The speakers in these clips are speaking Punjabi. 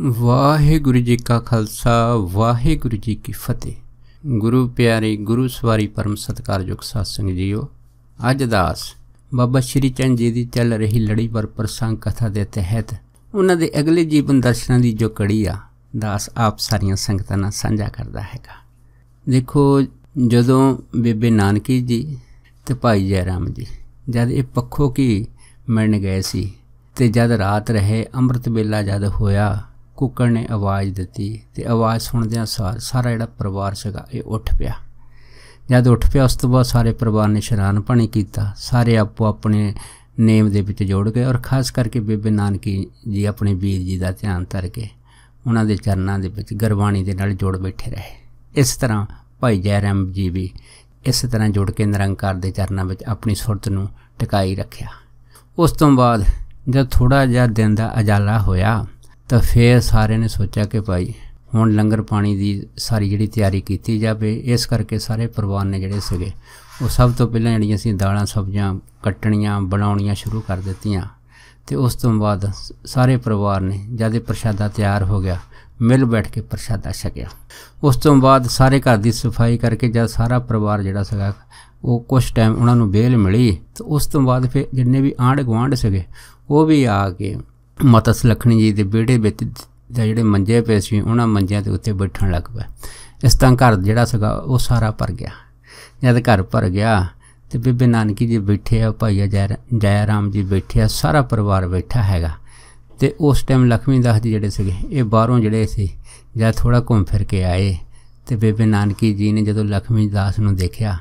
ਵਾਹਿਗੁਰੂ ਜੀ ਕਾ ਖਾਲਸਾ ਵਾਹਿਗੁਰੂ ਜੀ ਕੀ ਫਤਿਹ ਗੁਰੂ ਪਿਆਰੇ ਗੁਰੂ ਸਵਾਰੀ ਪਰਮ ਸਤਕਾਰਯੋਗ ਸਾਧ ਸੰਗ ਜੀਓ ਅੱਜ ਦਾਸ ਬਾਬਾ ਸ਼੍ਰੀ ਚੰਦ ਜੀ ਦੀ ਚੱਲ ਰਹੀ ਲੜੀ ਪਰ ਪ੍ਰਸੰਗ ਕਥਾ ਦੇ ਤਹਿਤ ਉਹਨਾਂ ਦੇ ਅਗਲੇ ਜੀਵਨ ਦਰਸ਼ਨਾਂ ਦੀ ਜੋ ਕੜੀ ਆ ਦਾਸ ਆਪ ਸਾਰੀਆਂ ਸੰਗਤਾਂ ਨਾਲ ਸਾਂਝਾ ਕਰਦਾ ਹੈਗਾ ਦੇਖੋ ਜਦੋਂ ਬੇਬੇ ਨਾਨਕੀ ਜੀ ਤੇ ਭਾਈ ਜੈ ਰਾਮ ਜੀ ਜਦ ਇਹ ਪੱਖੋ ਕੀ ਮਿਲਣ ਗਏ ਸੀ ਤੇ ਜਦ ਰਾਤ ਰਹੇ ਅੰਮ੍ਰਿਤ ਵੇਲਾ ਜਦ ਹੋਇਆ ਕੁੱਕੜ ਨੇ ਆਵਾਜ਼ ਦਿੱਤੀ ਤੇ ਆਵਾਜ਼ ਸੁਣਦਿਆਂ ਸਾਰ ਸਾਰਾ ਜਿਹੜਾ ਪਰਿਵਾਰ ਸੀਗਾ ਇਹ ਉੱਠ ਪਿਆ ਜਦ ਉੱਠ ਪਿਆ ਉਸ ਤੋਂ ਬਾਅਦ ਸਾਰੇ ਪਰਿਵਾਰ ਨੇ ਸ਼ਰਾਨ ਪਾਣੀ ਕੀਤਾ ਸਾਰੇ ਆਪੋ ਆਪਣੇ ਨੇਮ ਦੇ ਵਿੱਚ ਜੋੜ ਗਏ ਔਰ ਖਾਸ ਕਰਕੇ ਬੇਬੇ ਨਾਨਕੀ ਜੀ ਆਪਣੇ ਵੀਰ ਜੀ ਦਾ ਧਿਆਨ ਧਰ ਕੇ ਉਹਨਾਂ ਦੇ ਚਰਨਾਂ ਦੇ ਵਿੱਚ ਗਰਵਾਣੀ ਦੇ ਨਾਲ ਜੁੜ ਬੈਠੇ ਰਹੇ ਇਸ ਤਰ੍ਹਾਂ ਭਾਈ ਰਾਮ ਜੀ ਵੀ ਇਸ ਤਰ੍ਹਾਂ ਜੁੜ ਕੇ ਨਿਰੰਕਾਰ ਦੇ ਚਰਨਾਂ ਵਿੱਚ ਆਪਣੀ ਸੁਰਤ ਨੂੰ ਟਿਕਾਈ ਰੱਖਿਆ ਉਸ ਤੋਂ ਬਾਅਦ ਜਦ ਥੋੜਾ ਜਿਹਾ ਦਿਨ ਦਾ ਅਜਾਲਾ ਹੋਇਆ ਤਾਂ ਫੇਰ ਸਾਰਿਆਂ ਨੇ ਸੋਚਿਆ ਕਿ ਭਾਈ ਹੁਣ ਲੰਗਰ ਪਾਣੀ ਦੀ ਸਾਰੀ ਜਿਹੜੀ ਤਿਆਰੀ ਕੀਤੀ ਜਾਵੇ ਇਸ ਕਰਕੇ ਸਾਰੇ ਪਰਿਵਾਰ ਨੇ ਜਿਹੜੇ ਸੀਗੇ ਉਹ ਸਭ ਤੋਂ ਪਹਿਲਾਂ ਜਿਹੜੀਆਂ ਸੀ ਦਾਲਾਂ ਸਬਜ਼ੀਆਂ ਕੱਟਣੀਆਂ ਬਣਾਉਣੀਆਂ ਸ਼ੁਰੂ ਕਰ ਦਿੱਤੀਆਂ ਤੇ ਉਸ ਤੋਂ ਬਾਅਦ ਸਾਰੇ ਪਰਿਵਾਰ ਨੇ ਜਦ ਇਹ ਪ੍ਰਸ਼ਾਦਾ ਤਿਆਰ ਹੋ ਗਿਆ ਮਿਲ ਬੈਠ ਕੇ ਪ੍ਰਸ਼ਾਦਾ ਛਕਿਆ ਉਸ ਤੋਂ ਬਾਅਦ ਸਾਰੇ ਘਰ ਦੀ ਸਫਾਈ ਕਰਕੇ ਜਦ ਸਾਰਾ ਪਰਿਵਾਰ ਜਿਹੜਾ ਸੀਗਾ ਉਹ ਕੁਝ ਟਾਈਮ ਉਹਨਾਂ ਨੂੰ ਬੇਲ ਮਿਲੀ ਤੇ ਉਸ ਤੋਂ ਬਾਅਦ ਫਿਰ ਜਿੰਨੇ ਵੀ ਆਂਢ ਗਵਾਂਢ ਸੀਗੇ ਉਹ ਵੀ ਆ ਕੇ ਮਾਤਾ ਸੁਲਖਣੀ ਜੀ ਦੇ ਵਿਹੜੇ ਵਿੱਚ ਜਿਹੜੇ ਮੰਜੇ ਪਏ ਸੀ ਉਹਨਾਂ ਮੰਜਿਆਂ ਦੇ ਉੱਤੇ ਬੈਠਣ ਲੱਗ ਪਿਆ ਇਸ ਤਾਂ ਘਰ ਜਿਹੜਾ ਸੀਗਾ ਉਹ ਸਾਰਾ ਭਰ ਗਿਆ ਜਦ ਘਰ ਭਰ ਗਿਆ ਤੇ ਬੀਬੀ ਨਾਨਕੀ ਜੀ ਬੈਠੇ ਆ ਭਾਈ ਜੈ ਰਾਮ ਜੀ ਬੈਠੇ ਆ ਸਾਰਾ ਪਰਿਵਾਰ ਬੈਠਾ ਹੈਗਾ ਤੇ ਉਸ ਟਾਈਮ ਲਖਮੀ ਦਾਸ ਜੀ ਜਿਹੜੇ ਸੀਗੇ ਇਹ ਬਾਹਰੋਂ ਜਿਹੜੇ ਸੀ ਜਾਂ ਥੋੜਾ ਘੁੰਮ ਫਿਰ ਕੇ ਆਏ ਤੇ ਬੀਬੀ ਨਾਨਕੀ ਜੀ ਨੇ ਜਦੋਂ ਲਖਮੀ ਦਾਸ ਨੂੰ ਦੇਖਿਆ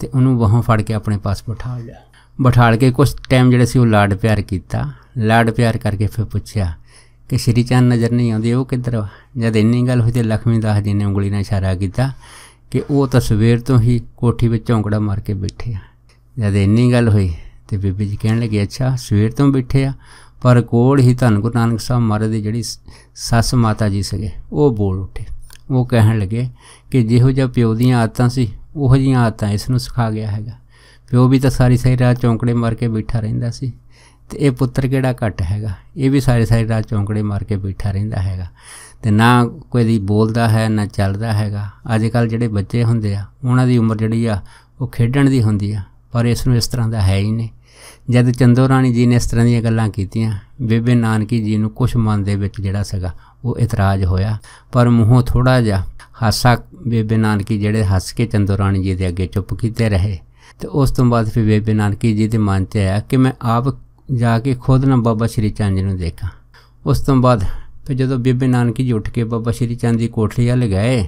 ਤੇ ਉਹਨੂੰ ਬਾਹੋਂ ਫੜ ਕੇ ਆਪਣੇ ਪਾਸ ਬਿਠਾ ਲਿਆ ਬਿਠਾ ਕੇ ਕੁਝ ਟਾਈਮ ਜਿਹੜੇ ਸੀ ਉਹ ਲਾਡ ਪਿਆਰ ਕੀਤਾ ਲਾਡ ਪਿਆਰ ਕਰਕੇ ਫਿਰ ਪੁੱਛਿਆ ਕਿ ਸ਼੍ਰੀ ਚੰਦ ਨਜ਼ਰ ਨਹੀਂ ਆਉਂਦੇ ਉਹ ਕਿੱਧਰ ਵਾ ਜਦ ਇੰਨੀ ਗੱਲ ਹੋਈ ਤੇ ਲਖਮੀ ਦਾਸ ਜੀ ਨੇ ਉਂਗਲੀ ਨਾਲ ਇਸ਼ਾਰਾ ਕੀਤਾ ਕਿ ਉਹ ਤਾਂ ਸਵੇਰ ਤੋਂ ਹੀ ਕੋਠੀ ਵਿੱਚ ਝੌਂਕੜਾ ਮਾਰ ਕੇ ਬੈਠੇ ਆ ਜਦ ਇੰਨੀ ਗੱਲ ਹੋਈ ਤੇ ਬੀਬੀ ਜੀ ਕਹਿਣ ਲੱਗੇ ਅੱਛਾ ਸਵੇਰ ਤੋਂ ਬੈਠੇ ਆ ਪਰ ਕੋਲ ਹੀ ਧੰਨ ਗੁਰੂ ਨਾਨਕ ਸਾਹਿਬ ਮਹਾਰਾਜ ਦੀ ਜਿਹੜੀ ਸੱਸ ਮਾਤਾ ਜੀ ਸੀਗੇ ਉਹ ਬੋਲ ਉੱਠੇ ਉਹ ਕਹਿਣ ਲੱਗੇ ਕਿ ਜਿਹੋ ਜਿਹਾ ਪਿਓ ਦੀਆਂ ਆਦਤਾਂ ਸੀ ਉਹੋ ਜੀਆਂ ਆਦਤਾਂ ਇਸ ਨੂੰ ਸਿਖਾ ਗਿਆ ਹੈਗਾ ਪਿਓ ਵੀ ਤਾਂ ਸਾਰੀ ਸਹੀ ਰਾਤ ਚੌਂਕੜੇ ਮਾਰ ਕੇ ਬੈਠਾ ਰਹਿੰਦਾ ਸੀ ਤੇ ਇਹ ਪੁੱਤਰ ਕਿਹੜਾ ਘੱਟ ਹੈਗਾ ਇਹ ਵੀ ਸਾਰੇ ਸਾਰੇ ਰਾਤ ਚੌਂਕੜੇ ਮਾਰ ਕੇ ਬੈਠਾ ਰਹਿੰਦਾ ਹੈਗਾ ਤੇ ਨਾ ਕੋਈ ਦੀ ਬੋਲਦਾ ਹੈ ਨਾ ਚੱਲਦਾ ਹੈਗਾ ਅੱਜ ਕੱਲ ਜਿਹੜੇ ਬੱਚੇ ਹੁੰਦੇ ਆ ਉਹਨਾਂ ਦੀ ਉਮਰ ਜਿਹੜੀ ਆ ਉਹ ਖੇਡਣ ਦੀ ਹੁੰਦੀ ਆ ਪਰ ਇਸ ਨੂੰ ਇਸ ਤਰ੍ਹਾਂ ਦਾ ਹੈ ਹੀ ਨਹੀਂ ਜਦ ਚੰਦੋ ਰਾਣੀ ਜੀ ਨੇ ਇਸ ਤਰ੍ਹਾਂ ਦੀਆਂ ਗੱਲਾਂ ਕੀਤੀਆਂ ਬੇਬੇ ਨਾਨਕੀ ਜੀ ਨੂੰ ਕੁਝ ਮਨ ਦੇ ਵਿੱਚ ਜਿਹੜਾ ਸੀਗਾ ਉਹ ਇਤਰਾਜ਼ ਹੋਇਆ ਪਰ ਮੂੰਹੋਂ ਥੋੜਾ ਜਿਹਾ ਹਾਸਾ ਬੇਬੇ ਨਾਨਕੀ ਜਿਹੜੇ ਹੱਸ ਕੇ ਚੰਦੋ ਰਾਣੀ ਜੀ ਦੇ ਅੱਗੇ ਚੁੱਪ ਕੀਤੇ ਰਹੇ ਤੇ ਉਸ ਤੋਂ ਬਾਅਦ ਫਿਰ ਬੇਬੇ ਨਾਨਕੀ ਜੀ ਦੇ ਮਨ 'ਚ ਆਇਆ ਕਿ ਮੈਂ ਆਪ ਜਾ ਕੇ ਖੁਦ ਨਾ ਬਾਬਾ ਸ਼੍ਰੀ ਚੰਦ ਜੀ ਨੂੰ ਦੇਖਾਂ ਉਸ ਤੋਂ ਬਾਅਦ ਫਿਰ ਜਦੋਂ ਬੀਬੀ ਨਾਨਕੀ ਜੀ ਉੱਠ ਕੇ ਬਾਬਾ ਸ਼੍ਰੀ ਚੰਦ ਦੀ ਕੋਠੜੀ ਆ ਲਗਾਏ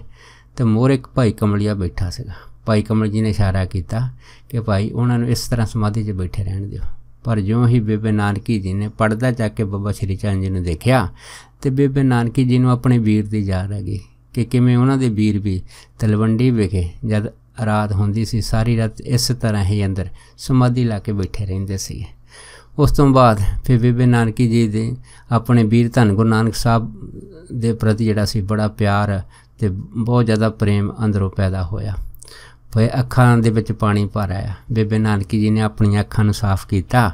ਤੇ ਮੋਰ ਇੱਕ ਭਾਈ ਕਮਲਿਆ ਬੈਠਾ ਸੀਗਾ ਭਾਈ ਕਮਲ ਜੀ ਨੇ ਇਸ਼ਾਰਾ ਕੀਤਾ ਕਿ ਭਾਈ ਉਹਨਾਂ ਨੂੰ ਇਸ ਤਰ੍ਹਾਂ ਸਮਾਧੀ 'ਚ ਬੈਠੇ ਰਹਿਣ ਦਿਓ ਪਰ ਜਿਉਂ ਹੀ ਬੀਬੀ ਨਾਨਕੀ ਜੀ ਨੇ ਪਰਦਾ ਚੱਕ ਕੇ ਬਾਬਾ ਸ਼੍ਰੀ ਚੰਦ ਜੀ ਨੂੰ ਦੇਖਿਆ ਤੇ ਬੀਬੀ ਨਾਨਕੀ ਜੀ ਨੂੰ ਆਪਣੇ ਵੀਰ ਦੀ ਯਾਦ ਆ ਗਈ ਕਿ ਕਿਵੇਂ ਉਹਨਾਂ ਦੇ ਵੀਰ ਵੀ ਤਲਵੰਡੀ ਵਿਖੇ ਜਦ ਰਾਤ ਹੁੰਦੀ ਸੀ ਸਾਰੀ ਰਾਤ ਇਸ ਤਰ੍ਹਾਂ ਹੀ ਅੰਦਰ ਸਮਾਧੀ ਲਾ ਕੇ ਬੈਠੇ ਰਹਿੰਦੇ ਸੀ ਉਸ ਤੋਂ ਬਾਅਦ ਫਿਰ ਬੀਬੇ ਨਾਨਕੀ ਜੀ ਦੇ ਆਪਣੇ ਵੀਰ ਧੰਨ ਗੁਰੂ ਨਾਨਕ ਸਾਹਿਬ ਦੇ ਪ੍ਰਤੀ ਜਿਹੜਾ ਸੀ ਬੜਾ ਪਿਆਰ ਤੇ ਬਹੁਤ ਜ਼ਿਆਦਾ ਪ੍ਰੇਮ ਅੰਦਰੋਂ ਪੈਦਾ ਹੋਇਆ ਫਿਰ ਅੱਖਾਂ ਦੇ ਵਿੱਚ ਪਾਣੀ ਭਰ ਆਇਆ ਬੀਬੀ ਨਾਨਕੀ ਜੀ ਨੇ ਆਪਣੀਆਂ ਅੱਖਾਂ ਨੂੰ ਸਾਫ਼ ਕੀਤਾ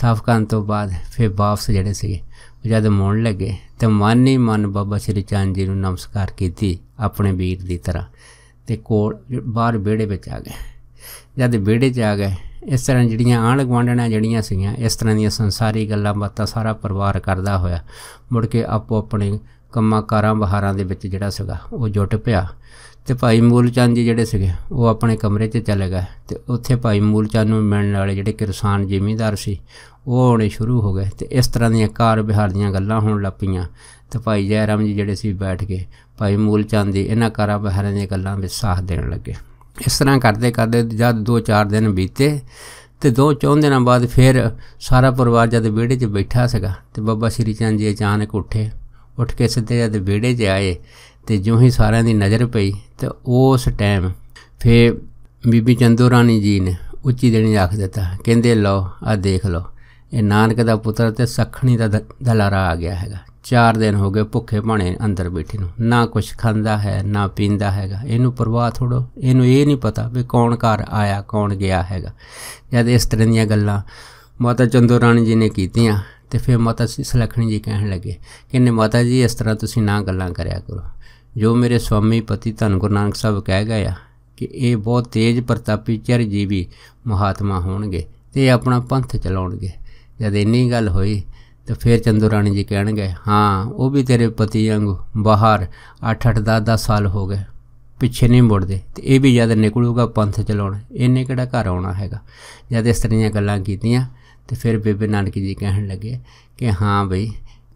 ਸਾਫ਼ ਕਰਨ ਤੋਂ ਬਾਅਦ ਫਿਰ ਵਾਪਸ ਜਿਹੜੇ ਸੀ ਜਦ ਮੋਣ ਲੱਗੇ ਤੇ ਮਨ ਹੀ ਮਨ ਬਾਬਾ ਸ਼੍ਰੀ ਚੰਦ ਜੀ ਨੂੰ ਨਮਸਕਾਰ ਕੀਤੀ ਆਪਣੇ ਵੀਰ ਦੀ ਤਰ੍ਹਾਂ ਤੇ ਕੋਲ ਬਾਹਰ ਵਿਹੜੇ ਵਿੱਚ ਆ ਗਏ ਜਦ ਵਿਹੜੇ 'ਚ ਆ ਗਏ ਇਸ ਤਰ੍ਹਾਂ ਜਿਹੜੀਆਂ ਆਣ ਗਵਾਂਡਣਾ ਜਿਹੜੀਆਂ ਸੀਗੀਆਂ ਇਸ ਤਰ੍ਹਾਂ ਦੀਆਂ ਸੰਸਾਰੀ ਗੱਲਾਂ ਬਾਤਾਂ ਸਾਰਾ ਪਰਿਵਾਰ ਕਰਦਾ ਹੋਇਆ ਮੁੜ ਕੇ ਆਪੋ ਆਪਣੇ ਕੰਮਾਂ ਕਾਰਾਂ ਬਹਾਰਾਂ ਦੇ ਵਿੱਚ ਜਿਹੜਾ ਸੀਗਾ ਉਹ ਜੁਟ ਪਿਆ ਤੇ ਭਾਈ ਮੂਲ ਚੰਦ ਜੀ ਜਿਹੜੇ ਸੀਗੇ ਉਹ ਆਪਣੇ ਕਮਰੇ 'ਚ ਚਲੇ ਗਏ ਤੇ ਉੱਥੇ ਭਾਈ ਮੂਲ ਚੰਦ ਨੂੰ ਮਿਲਣ ਵਾਲੇ ਜਿਹੜੇ ਕਿਸਾਨ ਜ਼ਿਮੀਂਦਾਰ ਸੀ ਉਹ ਆਉਣੇ ਸ਼ੁਰੂ ਹੋ ਗਏ ਤੇ ਇਸ ਤਰ੍ਹਾਂ ਦੀਆਂ ਕਾਰ ਵਿਹਾਰ ਦੀਆਂ ਗੱਲਾਂ ਹੋਣ ਲੱਪੀਆਂ ਤੇ ਭਾਈ ਜੈ ਰਾਮ ਜੀ ਜਿਹੜੇ ਸੀ ਬੈਠ ਕੇ ਭਾਈ ਮੂਲ ਚੰਦ ਦੀ ਇਹਨਾਂ ਕਾਰਾਂ ਵਿਹਾਰਾਂ ਦੀਆਂ ਗੱਲਾਂ ਵਿੱਚ ਸਾਥ ਦੇਣ ਲੱਗੇ ਇਸ ਤਰ੍ਹਾਂ ਕਰਦੇ ਕਰਦੇ ਜਦ 2-4 ਦਿਨ ਬੀਤੇ ਤੇ ਦੋ ਚੌਂ ਦਿਨਾਂ ਬਾਅਦ ਫਿਰ ਸਾਰਾ ਪਰਿਵਾਰ ਜਦ ਵਿਹੜੇ 'ਚ ਬੈਠਾ ਸੀਗਾ ਤੇ ਬਾਬਾ ਸ਼੍ਰੀ ਚੰਦ ਜੀ ਅਚਾਨਕ ਉੱਠੇ ਉੱਠ ਕੇ ਸਿੱਧੇ ਜਦ ਵਿਹੜੇ 'ਚ ਆਏ ਤੇ ਜਿਉਂ ਹੀ ਸਾਰਿਆਂ ਦੀ ਨਜ਼ਰ ਪਈ ਤੇ ਉਸ ਟਾਈਮ ਫੇ ਬੀਬੀ ਚੰਦੂ ਰਾਣੀ ਜੀ ਨੇ ਉੱਚੀ ਦੇਣੀ ਆਖ ਦਿੱਤਾ ਕਹਿੰਦੇ ਲਓ ਆ ਦੇਖ ਲਓ ਇਹ ਨਾਨਕ ਦਾ ਪੁੱਤਰ ਤੇ ਸਖਣੀ ਦਾ ਦਲਾਰਾ ਆ ਗਿਆ ਹੈਗਾ 4 ਦਿਨ ਹੋ ਗਏ ਭੁੱਖੇ ਭਾਣੇ ਅੰਦਰ ਬੈਠੇ ਨੂੰ ਨਾ ਕੁਝ ਖਾਂਦਾ ਹੈ ਨਾ ਪੀਂਦਾ ਹੈਗਾ ਇਹਨੂੰ ਪਰਵਾਹ ਥੋੜੋ ਇਹਨੂੰ ਇਹ ਨਹੀਂ ਪਤਾ ਵੀ ਕੌਣ ਘਰ ਆਇਆ ਕੌਣ ਗਿਆ ਹੈਗਾ ਜਦ ਇਸ ਤਰ੍ਹਾਂ ਦੀਆਂ ਗੱਲਾਂ ਮਾਤਾ ਚੰਦੂ ਰਾਣੀ ਜੀ ਨੇ ਕੀਤੀਆਂ ਤੇ ਫਿਰ ਮਾਤਾ ਸਲਖਣੀ ਜੀ ਕਹਿਣ ਲੱਗੇ ਕਿੰਨੇ ਮਾਤਾ ਜੀ ਇਸ ਤਰ੍ਹਾਂ ਤੁਸੀਂ ਨਾ ਗੱਲਾਂ ਕਰਿਆ ਕਰੋ ਜੋ ਮੇਰੇ ਸਵਾਮੀ ਪਤੀ ਧੰਨ ਗੁਰੂ ਨਾਨਕ ਸਾਹਿਬ ਕਹਿ ਗਏ ਆ ਕਿ ਇਹ ਬਹੁਤ ਤੇਜ ਪ੍ਰਤਾਪੀ ਚਰਜੀਵੀ ਮਹਾਤਮਾ ਹੋਣਗੇ ਤੇ ਆਪਣਾ ਪੰਥ ਚਲਾਉਣਗੇ ਜਦ ਇੰਨੀ ਗੱਲ ਹੋਈ ਤੇ ਫਿਰ ਚੰਦੂ ਰਾਣੀ ਜੀ ਕਹਿਣਗੇ ਹਾਂ ਉਹ ਵੀ ਤੇਰੇ ਪਤੀ ਵਾਂਗੂ ਬਾਹਰ 8-8 10-10 ਸਾਲ ਹੋ ਗਏ ਪਿੱਛੇ ਨਹੀਂ ਮੁੜਦੇ ਤੇ ਇਹ ਵੀ ਜਦ ਨਿਕਲੂਗਾ ਪੰਥ ਚਲਾਉਣ ਇਹਨੇ ਕਿਹੜਾ ਘਰ ਆਉਣਾ ਹੈਗਾ ਜਦ ਇਸ ਤਰ੍ਹਾਂ ਦੀਆਂ ਗੱਲਾਂ ਕੀਤੀਆਂ ਤੇ ਫਿਰ ਬੇਬੇ ਨਾਨਕੀ ਜੀ ਕਹਿਣ ਲੱਗੇ ਕਿ ਹਾਂ ਬਈ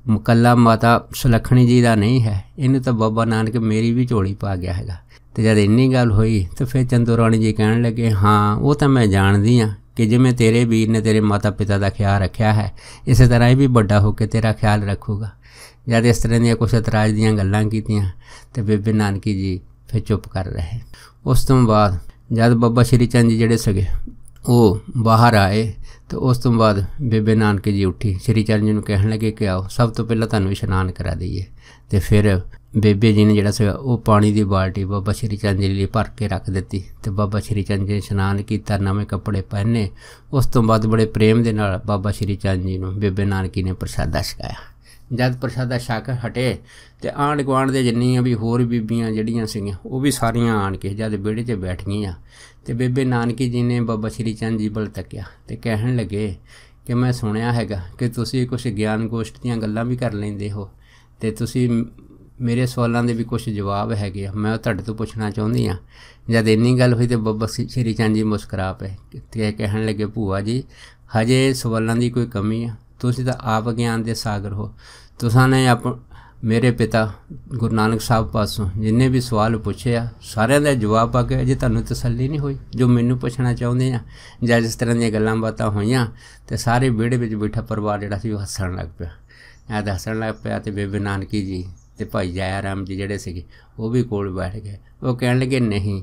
ਮੁਕੱਲਾ ਮਾਤਾ ਸੁਲਖਣੀ ਜੀ ਦਾ ਨਹੀਂ ਹੈ ਇਹਨੂੰ ਤਾਂ ਬਾਬਾ ਨਾਨਕ ਮੇਰੀ ਵੀ ਝੋਲੀ ਪਾ ਗਿਆ ਹੈਗਾ ਤੇ ਜਦ ਇੰਨੀ ਗੱਲ ਹੋਈ ਤੇ ਫਿਰ ਚੰਦੂ ਰਾਣੀ ਜੀ ਕਹਿਣ ਲੱਗੇ ਹਾਂ ਉਹ ਤਾਂ ਮੈਂ ਜਾਣਦੀ ਆ ਕਿ ਜਿਵੇਂ ਤੇਰੇ ਵੀਰ ਨੇ ਤੇਰੇ ਮਾਤਾ ਪਿਤਾ ਦਾ ਖਿਆਲ ਰੱਖਿਆ ਹੈ ਇਸੇ ਤਰ੍ਹਾਂ ਇਹ ਵੀ ਵੱਡਾ ਹੋ ਕੇ ਤੇਰਾ ਖਿਆਲ ਰੱਖੂਗਾ ਜਦ ਇਸ ਤਰ੍ਹਾਂ ਦੀਆਂ ਕੁਝ ਇਤਰਾਜ਼ ਦੀਆਂ ਗੱਲਾਂ ਕੀਤੀਆਂ ਤੇ ਬੇਬੇ ਨਾਨਕੀ ਜੀ ਫਿਰ ਚੁੱਪ ਕਰ ਰਹੇ ਉਸ ਤੋਂ ਬਾਅਦ ਜਦ ਬਾਬਾ ਸ਼੍ਰੀ ਚੰਦ ਜੀ ਜਿਹੜੇ ਸਗੇ ਉਹ ਬਾਹਰ ਆਏ ਤੇ ਉਸ ਤੋਂ ਬਾਅਦ ਬੇਬੇ ਨਾਨਕ ਜੀ ਉੱਠੀ ਸ੍ਰੀ ਚਰਨ ਜੀ ਨੂੰ ਕਹਿਣ ਲੱਗੇ ਕਿ ਆਓ ਸਭ ਤੋਂ ਪਹਿਲਾਂ ਤੁਹਾਨੂੰ ਇਸ਼ਨਾਨ ਕਰਾ ਦਈਏ ਤੇ ਫਿਰ ਬੇਬੇ ਜੀ ਨੇ ਜਿਹੜਾ ਸੀਗਾ ਉਹ ਪਾਣੀ ਦੀ ਬਾਲਟੀ ਬਾਬਾ ਸ਼੍ਰੀ ਚੰਦ ਜੀ ਲਈ ਭਰ ਕੇ ਰੱਖ ਦਿੱਤੀ ਤੇ ਬਾਬਾ ਸ਼੍ਰੀ ਚੰਦ ਜੀ ਨੇ ਇਸ਼ਨਾਨ ਕੀਤਾ ਨਵੇਂ ਕੱਪੜੇ ਪਹਿਨੇ ਉਸ ਤੋਂ ਬਾਅਦ ਬੜੇ ਪ੍ਰੇਮ ਦੇ ਨਾਲ ਬਾਬਾ ਸ਼੍ਰੀ ਚੰਦ ਜੀ ਨੂੰ ਬੇਬੇ ਨਾਨਕੀ ਨੇ ਪ੍ਰਸ਼ਾਦਾ ਛਕਾਇਆ ਜਦ ਪ੍ਰਸ਼ਾਦਾ ਛਕ ਹਟੇ ਤੇ ਆਣ ਗਵਾਣ ਦੇ ਜਿੰਨੀਆਂ ਵੀ ਹੋਰ ਬੀਬੀਆਂ ਜਿਹੜੀਆਂ ਸੀਗੀਆਂ ਉਹ ਵੀ ਸਾਰੀਆਂ ਆਣ ਕੇ ਜਦ ਵਿਹੜੇ 'ਚ ਬੈਠ ਗਈਆਂ ਤੇ ਬੇਬੇ ਨਾਨਕੀ ਜੀ ਨੇ ਬਾਬਾ ਸ਼੍ਰੀ ਚੰਦ ਜੀ ਬਲ ਤੱਕਿਆ ਤੇ ਕਹਿਣ ਲੱਗੇ ਕਿ ਮੈਂ ਸੁਣਿਆ ਹੈਗਾ ਕਿ ਤੁਸੀਂ ਕੁਝ ਗਿਆਨ ਗੋਸ਼ਟ ਦੀਆਂ ਗੱਲਾਂ ਵੀ ਕਰ ਲੈਂਦੇ ਹੋ ਤੇ ਤੁਸੀਂ ਮੇਰੇ ਸਵਾਲਾਂ ਦੇ ਵੀ ਕੁਝ ਜਵਾਬ ਹੈਗੇ ਆ ਮੈਂ ਤੁਹਾਡੇ ਤੋਂ ਪੁੱਛਣਾ ਚਾਹੁੰਦੀ ਆ ਜਦ ਇੰਨੀ ਗੱਲ ਹੋਈ ਤੇ ਬੱਬਾ ਸ਼੍ਰੀ ਚੰਦ ਜੀ ਮੁਸਕਰਾ ਪਏ ਤੇ ਕਹਿਣ ਲੱਗੇ ਭੂਆ ਜੀ ਹਜੇ ਸਵਾਲਾਂ ਦੀ ਕੋਈ ਕਮੀ ਆ ਤੁਸੀਂ ਤਾਂ ਆਪ ਗਿਆਨ ਦੇ ਸਾਗਰ ਹੋ ਤੁਸਾਂ ਨੇ ਆਪ ਮੇਰੇ ਪਿਤਾ ਗੁਰੂ ਨਾਨਕ ਸਾਹਿਬ ਪਾਸੋਂ ਜਿੰਨੇ ਵੀ ਸਵਾਲ ਪੁੱਛਿਆ ਸਾਰਿਆਂ ਦਾ ਜਵਾਬ ਆ ਗਿਆ ਜੇ ਤੁਹਾਨੂੰ ਤਸੱਲੀ ਨਹੀਂ ਹੋਈ ਜੋ ਮੈਨੂੰ ਪੁੱਛਣਾ ਚਾਹੁੰਦੇ ਆ ਜਾਂ ਜਿਸ ਤਰ੍ਹਾਂ ਦੀਆਂ ਗੱਲਾਂ ਬਾਤਾਂ ਹੋਈਆਂ ਤੇ ਸਾਰੇ ਵਿੜੇ ਵਿੱਚ ਬੈਠਾ ਪਰਿਵਾਰ ਜਿਹੜਾ ਸੀ ਉਹ ਹੱਸਣ ਲੱਗ ਪਿਆ ਐ ਹੱਸਣ ਲੱਗ ਪਿਆ ਤੇ ਬੇਬੇ ਨਾਨਕੀ ਜੀ ਤੇ ਭਾਈ ਰਾਮ ਜੀ ਜਿਹੜੇ ਸੀਗੇ ਉਹ ਵੀ ਕੋਲ ਬੈਠ ਗਏ ਉਹ ਕਹਿਣ ਲੱਗੇ ਨਹੀਂ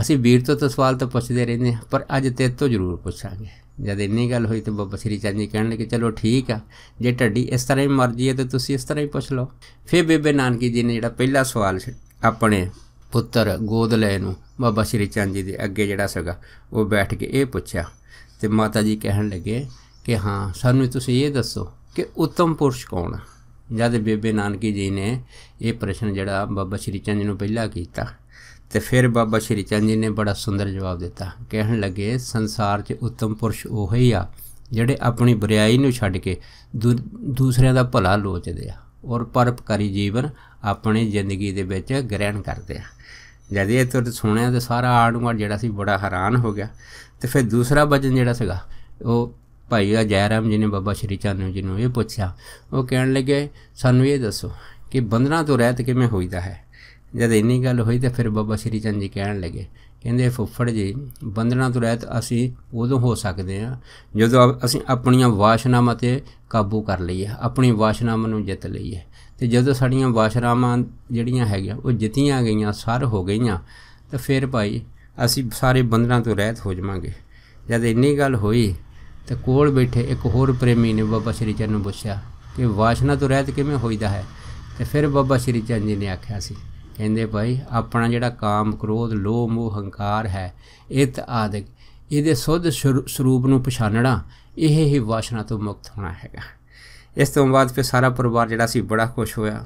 ਅਸੀਂ ਵੀਰ ਤੋਂ ਤਾਂ ਸਵਾਲ ਤਾਂ ਪੁੱਛਦੇ ਰਹਿੰਦੇ ਹਾਂ ਪਰ ਅੱਜ ਤੇ ਤੋਂ ਜ਼ਰੂਰ ਪੁੱਛਾਂਗੇ ਜਦ ਇੰਨੀ ਗੱਲ ਹੋਈ ਤਾਂ ਬਾਬਾ ਸ੍ਰੀ ਚੰਦ ਜੀ ਕਹਿਣ ਲੱਗੇ ਚਲੋ ਠੀਕ ਆ ਜੇ ਢੱਡੀ ਇਸ ਤਰ੍ਹਾਂ ਹੀ ਮਰਜੀ ਹੈ ਤਾਂ ਤੁਸੀਂ ਇਸ ਤਰ੍ਹਾਂ ਹੀ ਪੁੱਛ ਲਓ ਫਿਰ ਬੇਬੇ ਨਾਨਕੀ ਜੀ ਨੇ ਜਿਹੜਾ ਪਹਿਲਾ ਸਵਾਲ ਆਪਣੇ ਪੁੱਤਰ ਗੋਦ ਲੈ ਨੂੰ ਬਾਬਾ ਸ੍ਰੀ ਚੰਦ ਜੀ ਦੇ ਅੱਗੇ ਜਿਹੜਾ ਸੀਗਾ ਉਹ ਬੈਠ ਕੇ ਇਹ ਪੁੱਛਿਆ ਤੇ ਮਾਤਾ ਜੀ ਕਹਿਣ ਲੱਗੇ ਕਿ ਹਾਂ ਸਾਨੂੰ ਤੁਸੀਂ ਇਹ ਦੱਸੋ ਕਿ ਉੱਤਮ ਪੁਰਸ਼ ਕੌਣ ਹੈ ਜਦ ਬੇਬੇ ਨਾਨਕੀ ਜੀ ਨੇ ਇਹ ਪ੍ਰਸ਼ਨ ਜਿਹੜਾ ਬਾਬਾ ਸ੍ਰੀ ਚੰਦ ਜੀ ਨੂੰ ਪਹਿਲਾਂ ਕੀਤਾ ਤੇ ਫਿਰ ਬਾਬਾ ਸ਼੍ਰੀ ਚੰਦ ਜੀ ਨੇ ਬੜਾ ਸੁੰਦਰ ਜਵਾਬ ਦਿੱਤਾ ਕਹਿਣ ਲੱਗੇ ਸੰਸਾਰ 'ਚ ਉੱਤਮ ਪੁਰਸ਼ ਉਹ ਹੀ ਆ ਜਿਹੜੇ ਆਪਣੀ ਬਰਿਆਈ ਨੂੰ ਛੱਡ ਕੇ ਦੂਸਰਿਆਂ ਦਾ ਭਲਾ ਲੋਚਦੇ ਆ ਔਰ ਪਰਪਕਾਰੀ ਜੀਵਨ ਆਪਣੀ ਜ਼ਿੰਦਗੀ ਦੇ ਵਿੱਚ ਗ੍ਰਹਿਣ ਕਰਦੇ ਆ ਜਦ ਇਹ ਤੁਰ ਸੁਣਿਆ ਤੇ ਸਾਰਾ ਆੜੂਆ ਜਿਹੜਾ ਸੀ ਬੜਾ ਹੈਰਾਨ ਹੋ ਗਿਆ ਤੇ ਫਿਰ ਦੂਸਰਾ ਬਚਨ ਜਿਹੜਾ ਸੀਗਾ ਉਹ ਭਾਈ ਜੈਰਾਮ ਜੀ ਨੇ ਬਾਬਾ ਸ਼੍ਰੀ ਚੰਦ ਜੀ ਨੂੰ ਇਹ ਪੁੱਛਿਆ ਉਹ ਕਹਿਣ ਲੱਗੇ ਸਾਨੂੰ ਇਹ ਦੱਸੋ ਕਿ ਬੰਧਨਾਂ ਤੋਂ ਰਹਿਤ ਕਿਵੇਂ ਹੋਈਦਾ ਹੈ ਜਦ ਇੰਨੀ ਗੱਲ ਹੋਈ ਤੇ ਫਿਰ ਬਾਬਾ ਸ੍ਰੀ ਚੰਦ ਜੀ ਕਹਿਣ ਲੱਗੇ ਕਹਿੰਦੇ ਫੁੱਫੜ ਜੀ ਬੰਧਨਾਂ ਤੋਂ ਰਹਿਤ ਅਸੀਂ ਉਦੋਂ ਹੋ ਸਕਦੇ ਆ ਜਦੋਂ ਅਸੀਂ ਆਪਣੀਆਂ ਵਾਸ਼ਨਾਵਾਂ ਤੇ ਕਾਬੂ ਕਰ ਲਈਏ ਆਪਣੀ ਵਾਸ਼ਨਾਵਾਂ ਨੂੰ ਜਿੱਤ ਲਈਏ ਤੇ ਜਦੋਂ ਸਾਡੀਆਂ ਵਾਸ਼ਰਾਵਾਂ ਜਿਹੜੀਆਂ ਹੈਗੀਆਂ ਉਹ ਜਿੱਤੀਆਂ ਗਈਆਂ ਸਰ ਹੋ ਗਈਆਂ ਤਾਂ ਫਿਰ ਭਾਈ ਅਸੀਂ ਸਾਰੇ ਬੰਧਨਾਂ ਤੋਂ ਰਹਿਤ ਹੋ ਜਾਵਾਂਗੇ ਜਦ ਇੰਨੀ ਗੱਲ ਹੋਈ ਤੇ ਕੋਲ ਬੈਠੇ ਇੱਕ ਹੋਰ ਪ੍ਰੇਮੀ ਨੇ ਬਾਬਾ ਸ਼੍ਰੀ ਚੰਦ ਨੂੰ ਪੁੱਛਿਆ ਕਿ ਵਾਸ਼ਨਾ ਤੋਂ ਰਹਿਤ ਕਿਵੇਂ ਹੋਈਦਾ ਹੈ ਤੇ ਫਿਰ ਬਾਬਾ ਸ਼੍ਰੀ ਚੰਦ ਜੀ ਨੇ ਆਖਿਆ ਸੀ ਕਹਿੰਦੇ ਭਾਈ ਆਪਣਾ ਜਿਹੜਾ ਕਾਮ ਕ੍ਰੋਧ ਲੋਭ ਮੋਹ ਹੰਕਾਰ ਹੈ ਇਤ ਆਦਿਕ ਇਹਦੇ ਸੁੱਧ ਸਰੂਪ ਨੂੰ ਪਛਾਨਣਾ ਇਹ ਹੀ ਵਾਸ਼ਨਾ ਤੋਂ ਮੁਕਤ ਹੋਣਾ ਹੈਗਾ ਇਸ ਤੋਂ ਬਾਅਦ ਫਿਰ ਸਾਰਾ ਪਰਿਵਾਰ ਜਿਹੜਾ ਸੀ ਬੜਾ ਖੁਸ਼ ਹੋਇਆ